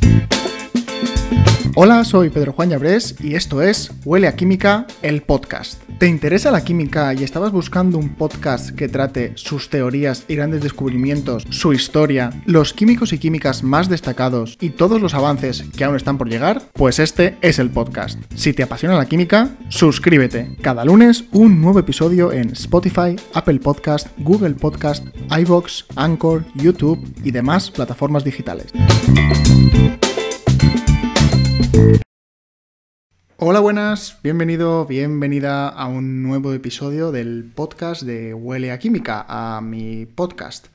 Thank you. Hola, soy Pedro Juan Llabrés y esto es Huele a Química, el podcast. ¿Te interesa la química y estabas buscando un podcast que trate sus teorías y grandes descubrimientos, su historia, los químicos y químicas más destacados y todos los avances que aún están por llegar? Pues este es el podcast. Si te apasiona la química, suscríbete. Cada lunes un nuevo episodio en Spotify, Apple Podcast, Google Podcast, iVoox, Anchor, YouTube y demás plataformas digitales. Hola, buenas, bienvenido, bienvenida a un nuevo episodio del podcast de Huele a Química, a mi podcast.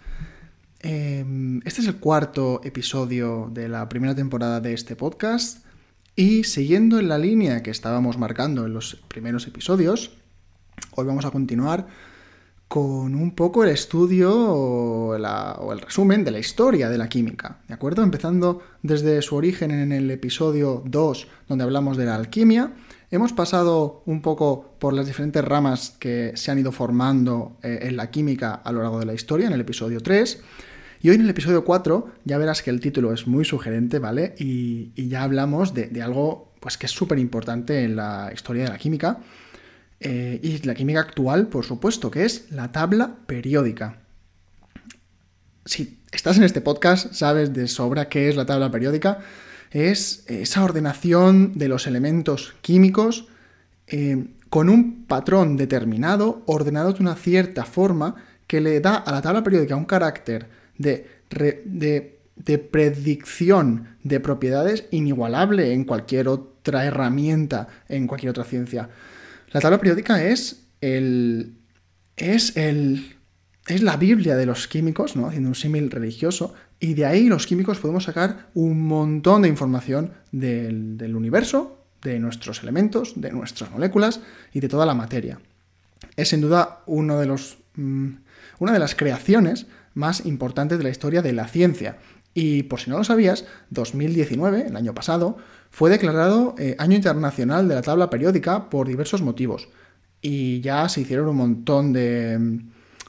Em, este es el cuarto episodio de la primera temporada de este podcast y siguiendo en la línea que estábamos marcando en los primeros episodios, hoy vamos a continuar con un poco el estudio o, el resumen de la historia de la química, ¿de acuerdo? Empezando desde su origen en el episodio 2, donde hablamos de la alquimia, hemos pasado un poco por las diferentes ramas que se han ido formando eh, en la química a lo largo de la historia, en el episodio 3, y hoy en el episodio 4 ya verás que el título es muy sugerente, ¿vale? Y, ya hablamos de, algo pues, que es súper importante en la historia de la química, eh, y la química actual, por supuesto, que es la tabla periódica. Si estás en este podcast, sabes de sobra qué es la tabla periódica. Es esa ordenación de los elementos químicos eh, con un patrón determinado, ordenado de una cierta forma, que le da a la tabla periódica un carácter de predicción de propiedades inigualable en cualquier otra herramienta, en cualquier otra ciencia. La tabla periódica es el. es el. es la Biblia de los químicos, ¿no? Haciendo un símil religioso. Y de ahí los químicos podemos sacar un montón de información del, universo, de nuestros elementos, de nuestras moléculas y de toda la materia. Es sin duda uno de los, mm, una de las creaciones más importantes de la historia de la ciencia. Y por si no lo sabías, 2019, el año pasado, fue declarado eh, Año Internacional de la Tabla Periódica por diversos motivos. Y ya se hicieron un montón de.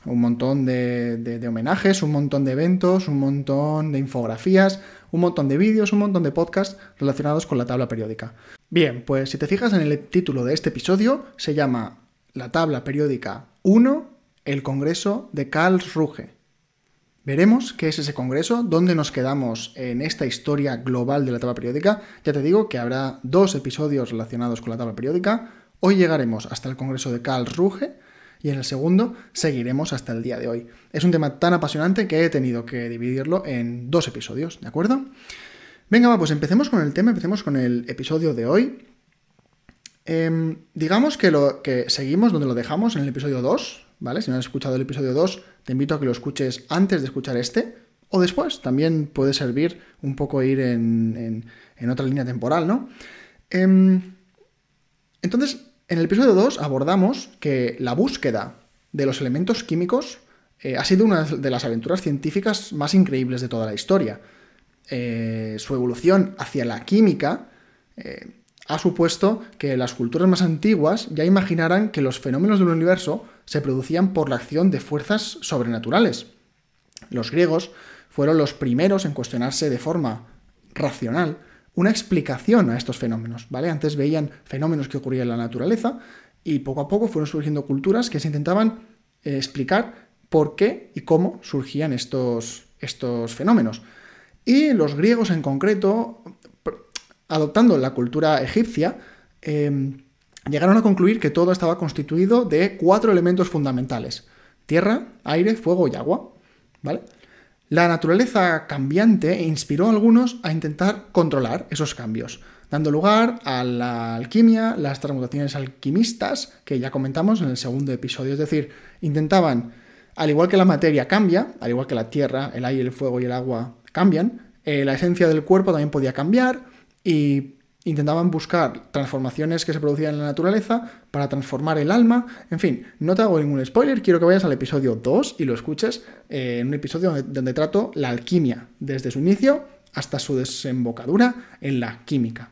Un montón de, homenajes, un montón de eventos, un montón de infografías, un montón de vídeos, un montón de podcasts relacionados con la tabla periódica. Bien, pues si te fijas en el título de este episodio, se llama La tabla periódica 1, el Congreso de Ruge. Veremos qué es ese congreso, dónde nos quedamos en esta historia global de la tabla periódica. Ya te digo que habrá dos episodios relacionados con la tabla periódica. Hoy llegaremos hasta el congreso de Karl Ruge y en el segundo seguiremos hasta el día de hoy. Es un tema tan apasionante que he tenido que dividirlo en dos episodios, ¿de acuerdo? Venga, va, pues empecemos con el tema, empecemos con el episodio de hoy. Em, digamos que, lo, que seguimos donde lo dejamos en el episodio 2, ¿vale? Si no has escuchado el episodio 2, te invito a que lo escuches antes de escuchar este o después. También puede servir un poco ir en, en, otra línea temporal, ¿no? Em, entonces, en el episodio 2 abordamos que la búsqueda de los elementos químicos eh, ha sido una de las aventuras científicas más increíbles de toda la historia. Eh, su evolución hacia la química eh, ha supuesto que las culturas más antiguas ya imaginaran que los fenómenos del universo se producían por la acción de fuerzas sobrenaturales. Los griegos fueron los primeros en cuestionarse de forma racional una explicación a estos fenómenos, ¿vale? Antes veían fenómenos que ocurrían en la naturaleza y poco a poco fueron surgiendo culturas que se intentaban eh, explicar por qué y cómo surgían estos, estos fenómenos. Y los griegos en concreto, adoptando la cultura egipcia, em, llegaron a concluir que todo estaba constituido de cuatro elementos fundamentales: tierra, aire, fuego y agua. ¿Vale? La naturaleza cambiante inspiró a algunos a intentar controlar esos cambios, dando lugar a la alquimia, las transmutaciones alquimistas, que ya comentamos en el segundo episodio, es decir, intentaban, al igual que la materia cambia, al igual que la tierra, el aire, el fuego y el agua cambian, eh, la esencia del cuerpo también podía cambiar y Intentaban buscar transformaciones que se producían en la naturaleza para transformar el alma. En fin, no te hago ningún spoiler, quiero que vayas al episodio 2 y lo escuches eh, en un episodio donde, trato la alquimia, desde su inicio hasta su desembocadura en la química.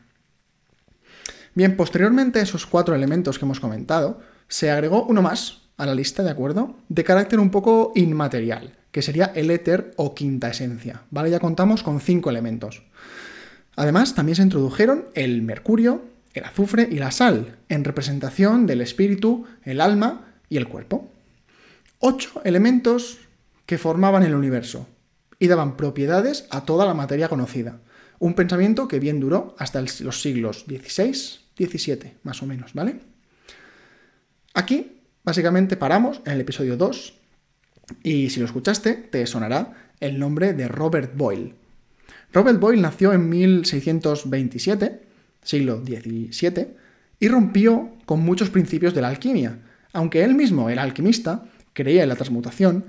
Bien, posteriormente a esos cuatro elementos que hemos comentado, se agregó uno más a la lista, ¿de acuerdo? De carácter un poco inmaterial, que sería el éter o quinta esencia, ¿vale? Ya contamos con cinco elementos. Además, también se introdujeron el mercurio, el azufre y la sal, en representación del espíritu, el alma y el cuerpo. Ocho elementos que formaban el universo y daban propiedades a toda la materia conocida. Un pensamiento que bien duró hasta los siglos XVI, XVII, más o menos, ¿vale? Aquí, básicamente, paramos en el episodio 2 y si lo escuchaste, te sonará el nombre de Robert Boyle, Robert Boyle nació en 1627, siglo XVII, y rompió con muchos principios de la alquimia. Aunque él mismo era alquimista, creía en la transmutación,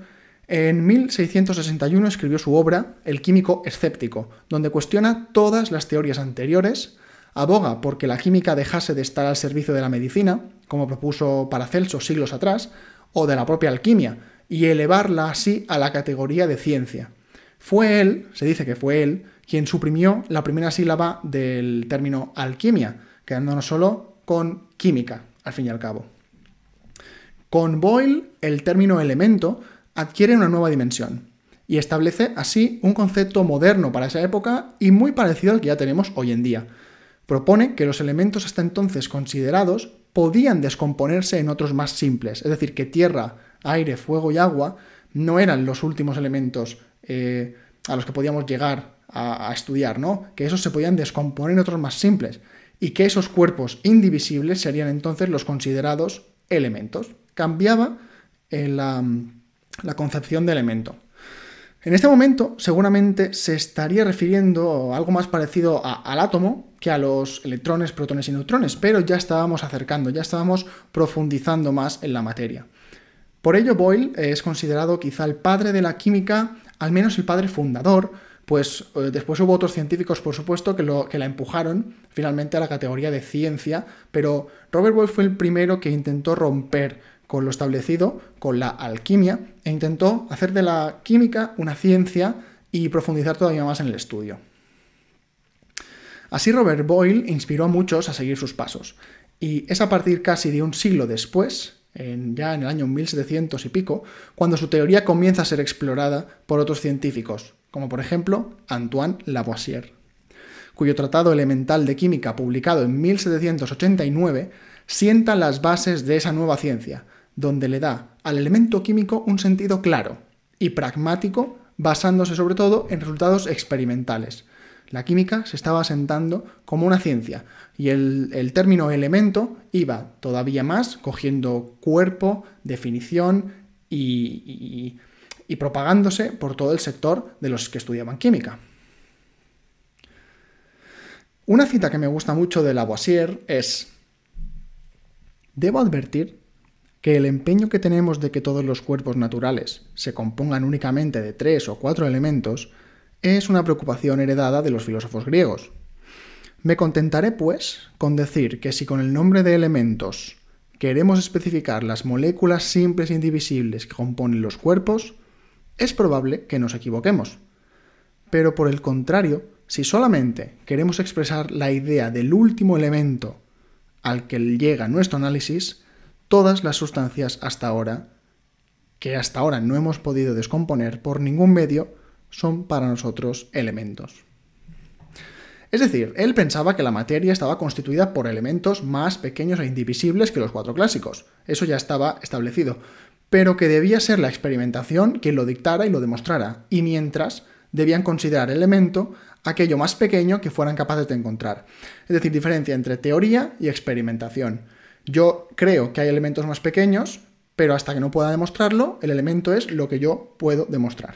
en 1661 escribió su obra El químico escéptico, donde cuestiona todas las teorías anteriores, aboga porque la química dejase de estar al servicio de la medicina, como propuso Paracelso siglos atrás, o de la propia alquimia, y elevarla así a la categoría de ciencia. Fue él, se dice que fue él, quien suprimió la primera sílaba del término alquimia, quedándonos solo con química, al fin y al cabo. Con Boyle, el término elemento adquiere una nueva dimensión y establece así un concepto moderno para esa época y muy parecido al que ya tenemos hoy en día. Propone que los elementos hasta entonces considerados podían descomponerse en otros más simples, es decir, que tierra, aire, fuego y agua no eran los últimos elementos eh, a los que podíamos llegar a, estudiar, ¿no? Que esos se podían descomponer en otros más simples y que esos cuerpos indivisibles serían entonces los considerados elementos. Cambiaba eh, mm, la, concepción de elemento. En este momento seguramente se estaría refiriendo algo más parecido al átomo que a los electrones, protones y neutrones, pero ya estábamos acercando, ya estábamos profundizando más en la materia. Por ello Boyle es considerado quizá el padre de la química, al menos el padre fundador, pues eh, después hubo otros científicos, por supuesto, que, que la empujaron finalmente a la categoría de ciencia, pero Robert Boyle fue el primero que intentó romper con lo establecido, con la alquimia, e intentó hacer de la química una ciencia y profundizar todavía más en el estudio. Así Robert Boyle inspiró a muchos a seguir sus pasos, y es a partir casi de un siglo después, ya en el año 1700 y pico, cuando su teoría comienza a ser explorada por otros científicos, como por ejemplo Antoine Lavoisier, cuyo Tratado Elemental de Química, publicado en 1789, sienta las bases de esa nueva ciencia, donde le da al elemento químico un sentido claro y pragmático, basándose sobre todo en resultados experimentales. La química se estaba asentando como una ciencia y el, término elemento iba todavía más cogiendo cuerpo, definición y y propagándose por todo el sector de los que estudiaban química. Una cita que me gusta mucho de Lavoisier es, debo advertir que el empeño que tenemos de que todos los cuerpos naturales se compongan únicamente de tres o cuatro elementos es una preocupación heredada de los filósofos griegos. Me contentaré, pues, con decir que si con el nombre de elementos queremos especificar las moléculas simples e indivisibles que componen los cuerpos, es probable que nos equivoquemos. Pero por el contrario, si solamente queremos expresar la idea del último elemento al que llega nuestro análisis, todas las sustancias hasta ahora, que hasta ahora no hemos podido descomponer por ningún medio, son para nosotros elementos. Es decir, él pensaba que la materia estaba constituida por elementos más pequeños e indivisibles que los cuatro clásicos. Eso ya estaba establecido pero que debía ser la experimentación quien lo dictara y lo demostrara, y mientras debían considerar elemento aquello más pequeño que fueran capaces de encontrar. Es decir, diferencia entre teoría y experimentación. Yo creo que hay elementos más pequeños, pero hasta que no pueda demostrarlo, el elemento es lo que yo puedo demostrar.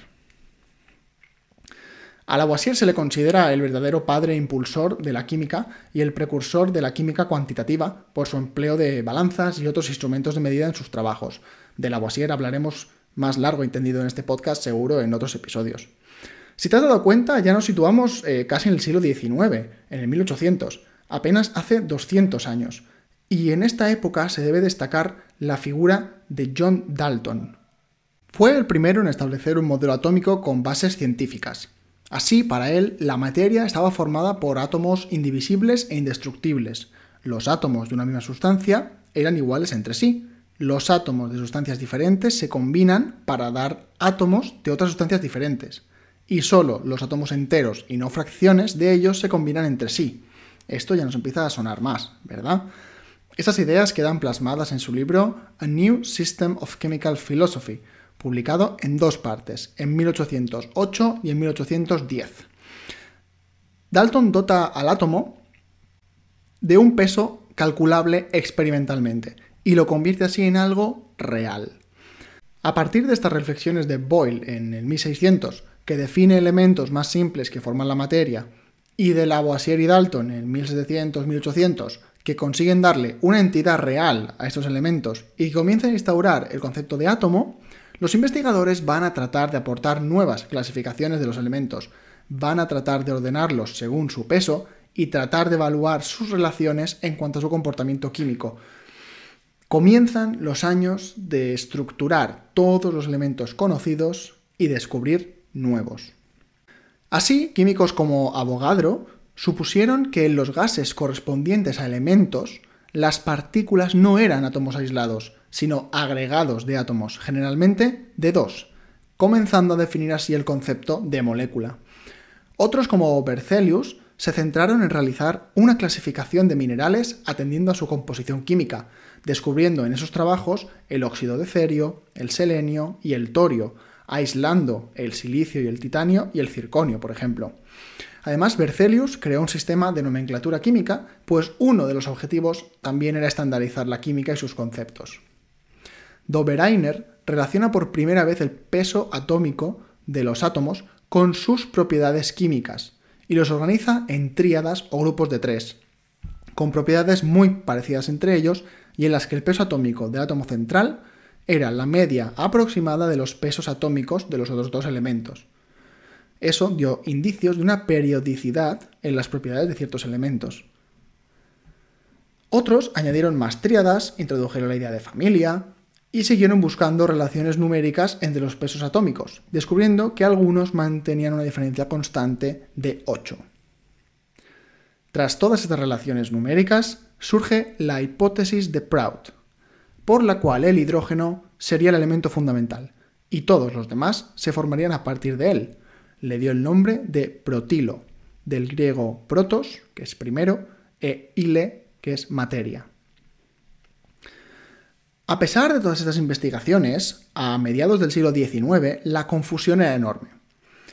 A Lavoisier se le considera el verdadero padre impulsor de la química y el precursor de la química cuantitativa por su empleo de balanzas y otros instrumentos de medida en sus trabajos. De Lavoisier hablaremos más largo entendido en este podcast, seguro, en otros episodios. Si te has dado cuenta, ya nos situamos eh, casi en el siglo XIX, en el 1800, apenas hace 200 años. Y en esta época se debe destacar la figura de John Dalton. Fue el primero en establecer un modelo atómico con bases científicas. Así, para él, la materia estaba formada por átomos indivisibles e indestructibles. Los átomos de una misma sustancia eran iguales entre sí, los átomos de sustancias diferentes se combinan para dar átomos de otras sustancias diferentes. Y solo los átomos enteros y no fracciones de ellos se combinan entre sí. Esto ya nos empieza a sonar más, ¿verdad? Esas ideas quedan plasmadas en su libro A New System of Chemical Philosophy, publicado en dos partes, en 1808 y en 1810. Dalton dota al átomo de un peso calculable experimentalmente y lo convierte así en algo real. A partir de estas reflexiones de Boyle en el 1600, que define elementos más simples que forman la materia, y de Lavoisier y Dalton en 1700-1800, que consiguen darle una entidad real a estos elementos y comienzan a instaurar el concepto de átomo, los investigadores van a tratar de aportar nuevas clasificaciones de los elementos, van a tratar de ordenarlos según su peso y tratar de evaluar sus relaciones en cuanto a su comportamiento químico, Comienzan los años de estructurar todos los elementos conocidos y descubrir nuevos. Así, químicos como Avogadro supusieron que en los gases correspondientes a elementos, las partículas no eran átomos aislados, sino agregados de átomos, generalmente de dos, comenzando a definir así el concepto de molécula. Otros como Berzelius se centraron en realizar una clasificación de minerales atendiendo a su composición química, descubriendo en esos trabajos el óxido de cerio, el selenio y el torio, aislando el silicio y el titanio y el circonio, por ejemplo. Además, Berzelius creó un sistema de nomenclatura química, pues uno de los objetivos también era estandarizar la química y sus conceptos. Doberainer relaciona por primera vez el peso atómico de los átomos con sus propiedades químicas, y los organiza en tríadas o grupos de tres, con propiedades muy parecidas entre ellos y en las que el peso atómico del átomo central era la media aproximada de los pesos atómicos de los otros dos elementos. Eso dio indicios de una periodicidad en las propiedades de ciertos elementos. Otros añadieron más tríadas, introdujeron la idea de familia, y siguieron buscando relaciones numéricas entre los pesos atómicos, descubriendo que algunos mantenían una diferencia constante de 8. Tras todas estas relaciones numéricas, surge la hipótesis de Prout, por la cual el hidrógeno sería el elemento fundamental, y todos los demás se formarían a partir de él. Le dio el nombre de protilo, del griego protos, que es primero, e ile, que es materia. A pesar de todas estas investigaciones, a mediados del siglo XIX la confusión era enorme.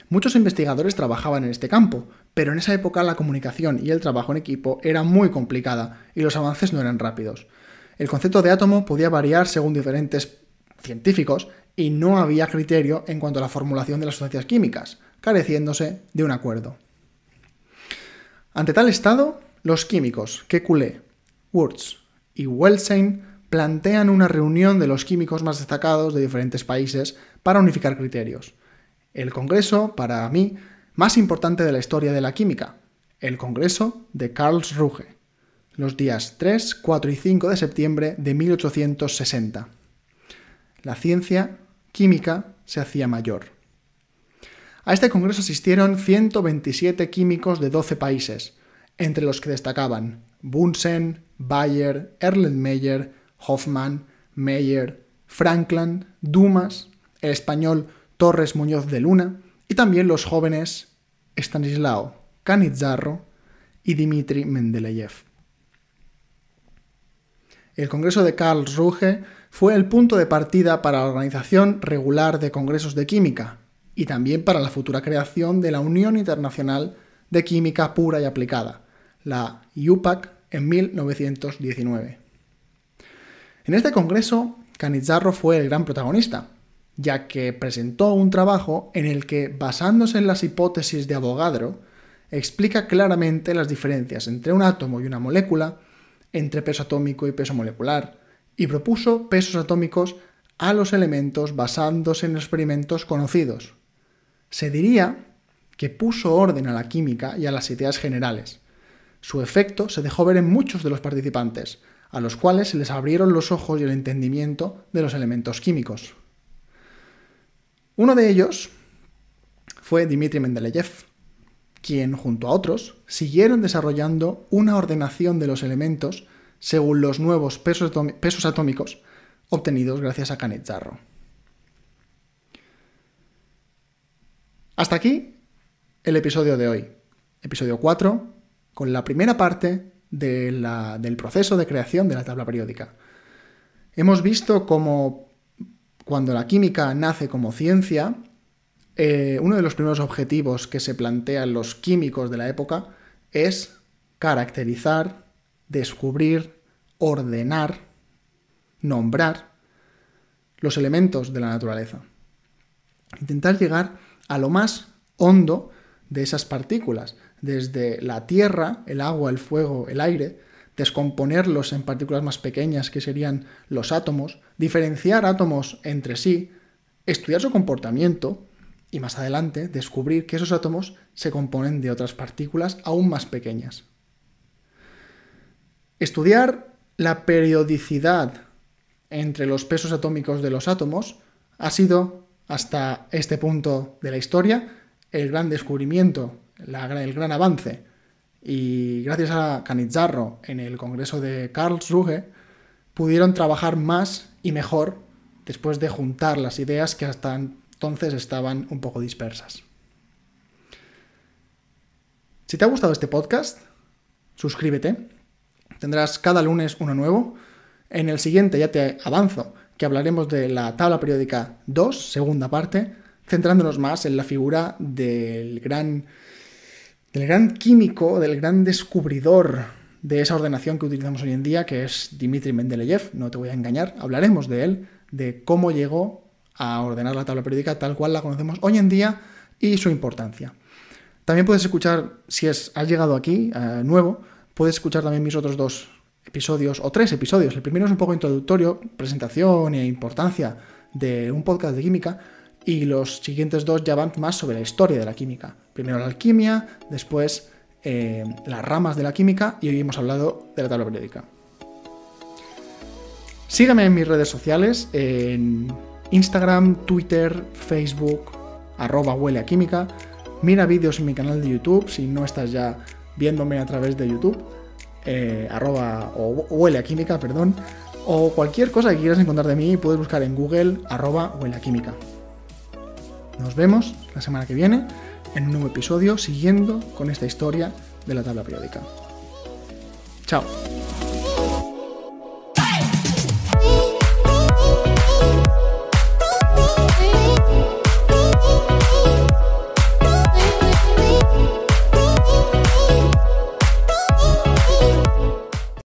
Muchos investigadores trabajaban en este campo, pero en esa época la comunicación y el trabajo en equipo era muy complicada y los avances no eran rápidos. El concepto de átomo podía variar según diferentes científicos y no había criterio en cuanto a la formulación de las sustancias químicas, careciéndose de un acuerdo. Ante tal estado, los químicos Kekulé, Wurtz y Welsing plantean una reunión de los químicos más destacados de diferentes países para unificar criterios. El congreso, para mí, más importante de la historia de la química, el congreso de Karlsruhe, los días 3, 4 y 5 de septiembre de 1860. La ciencia química se hacía mayor. A este congreso asistieron 127 químicos de 12 países, entre los que destacaban Bunsen, Bayer, Erlenmeyer, Hoffman, Meyer, Franklin, Dumas, el español Torres Muñoz de Luna y también los jóvenes Stanislao canizarro y Dmitri Mendeleev. El Congreso de Karlsruhe fue el punto de partida para la organización regular de congresos de química y también para la futura creación de la Unión Internacional de Química Pura y Aplicada, la UPAC, en 1919. En este congreso, Canizarro fue el gran protagonista, ya que presentó un trabajo en el que, basándose en las hipótesis de Avogadro, explica claramente las diferencias entre un átomo y una molécula, entre peso atómico y peso molecular, y propuso pesos atómicos a los elementos basándose en experimentos conocidos. Se diría que puso orden a la química y a las ideas generales. Su efecto se dejó ver en muchos de los participantes, a los cuales se les abrieron los ojos y el entendimiento de los elementos químicos. Uno de ellos fue Dmitri Mendeleev, quien junto a otros siguieron desarrollando una ordenación de los elementos según los nuevos pesos, atómicos obtenidos gracias a Canet-Zarro. Hasta aquí el episodio de hoy, episodio 4, con la primera parte del proceso de creación de la tabla periódica. Hemos visto cómo cuando la química nace como ciencia, eh, uno de los primeros objetivos que se plantean los químicos de la época es caracterizar, descubrir, ordenar, nombrar los elementos de la naturaleza. Intentar llegar a lo más hondo de esas partículas, desde la tierra, el agua, el fuego, el aire, descomponerlos en partículas más pequeñas que serían los átomos, diferenciar átomos entre sí, estudiar su comportamiento y más adelante descubrir que esos átomos se componen de otras partículas aún más pequeñas. Estudiar la periodicidad entre los pesos atómicos de los átomos ha sido, hasta este punto de la historia, el gran descubrimiento el gran avance. Y gracias a Canizarro en el Congreso de Karlsruhe, pudieron trabajar más y mejor después de juntar las ideas que hasta entonces estaban un poco dispersas. Si te ha gustado este podcast, suscríbete. Tendrás cada lunes uno nuevo. En el siguiente ya te avanzo que hablaremos de la tabla periódica 2, segunda parte, centrándonos más en la figura del gran del gran químico, del gran descubridor de esa ordenación que utilizamos hoy en día, que es Dimitri Mendeleev, no te voy a engañar, hablaremos de él, de cómo llegó a ordenar la tabla periódica tal cual la conocemos hoy en día y su importancia. También puedes escuchar, si es, has llegado aquí eh, nuevo, puedes escuchar también mis otros dos episodios o tres episodios. El primero es un poco introductorio, presentación e importancia de un podcast de química, y los siguientes dos ya van más sobre la historia de la química. Primero la alquimia, después eh, las ramas de la química y hoy hemos hablado de la tabla periódica. Sígueme en mis redes sociales, en Instagram, Twitter, Facebook, arroba huele a química. Mira vídeos en mi canal de YouTube si no estás ya viéndome a través de YouTube, eh, arroba huele a química, perdón. O cualquier cosa que quieras encontrar de mí puedes buscar en Google arroba huele a química. Nos vemos la semana que viene en un nuevo episodio siguiendo con esta historia de la tabla periódica. Chao.